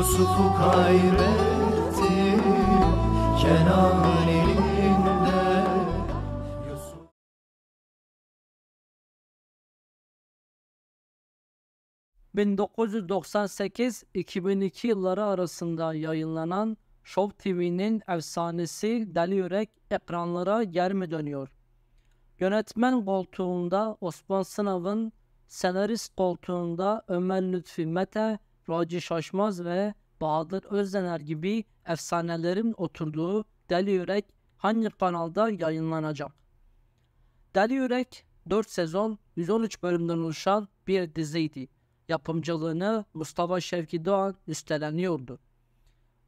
Yusuf'u kaybetti Kenan'ın elinde Yusuf... ...1998-2002 yılları arasında yayınlanan Show TV'nin efsanesi Deli Yürek ekranlara yer mi dönüyor? Yönetmen koltuğunda Osman Sınav'ın, senarist koltuğunda Ömer Lütfi Mete, Raci Şaşmaz ve Bahadır Özdener gibi efsanelerin oturduğu Deli Yürek hangi kanalda yayınlanacak? Deli Yürek 4 sezon 113 bölümden oluşan bir diziydi. Yapımcılığını Mustafa Şevki Doğan üstleniyordu.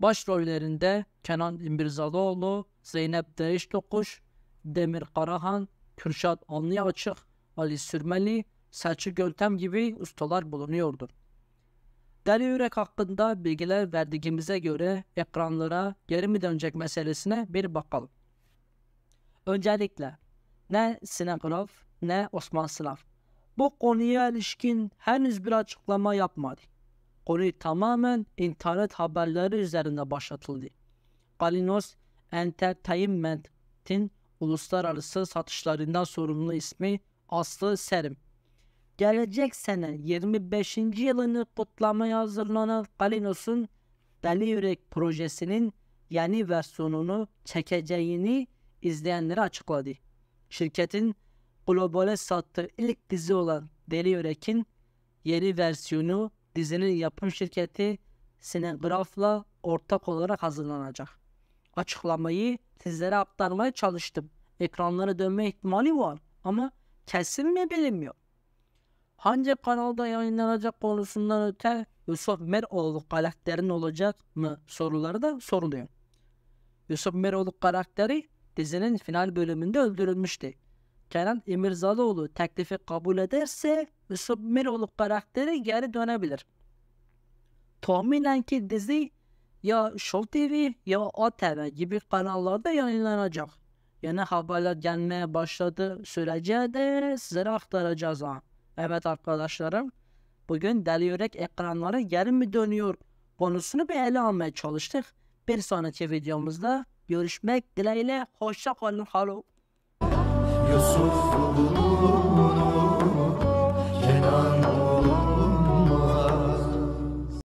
Başrollerinde Kenan İmirzalıoğlu, Zeynep Değiştokuş, Demir Karahan, Kürşat Anlıyaçık, Ali Sürmeli, Selçuk Göltem gibi ustalar bulunuyordu. Dəli ürək haqqında bilgiler verdiyimizə göre ekranlara geri mi dönecek meselesine bir bakalım. Öncelikle ne Sinegraf ne Osman Sınav bu konuya ilişkin henüz bir açıklama yapmadı. Konu tamamen internet haberleri üzerinde başlatıldı. Galinos Entertainment'in uluslararası satışlarından sorumlu ismi Aslı Serim gelecek sene 25. yılını kutlamaya hazırlanan Kalinos'un Deli Yürek projesinin yeni versiyonunu çekeceğini izleyenlere açıkladı. Şirketin globale sattığı ilk dizi olan Deli Yürek'in yeni versiyonu dizinin yapım şirketi Sinegraf'la ortak olarak hazırlanacak. Açıklamayı sizlere aktarmaya çalıştım. Ekranlara dönme ihtimali var ama kesin mi bilinmiyor hangi kanalda yayınlanacak konusundan öte Yusuf Meroğlu karakterin olacak mı soruları da soruluyor. Yusuf Meroğlu karakteri dizinin final bölümünde öldürülmüştü. Kenan İmirzalıoğlu teklifi kabul ederse Yusuf Meroğlu karakteri geri dönebilir. Tahminen ki dizi ya Show TV ya ATV gibi kanallarda yayınlanacak. Yeni haberler gelmeye başladı sürece de sizlere aktaracağız ha. Evet arkadaşlarım, bugün deli yürek ekranlara geri mi dönüyor konusunu bir ele almaya çalıştık. Bir sonraki videomuzda görüşmek dileğiyle. Hoşça kalın. Halo. Yusuf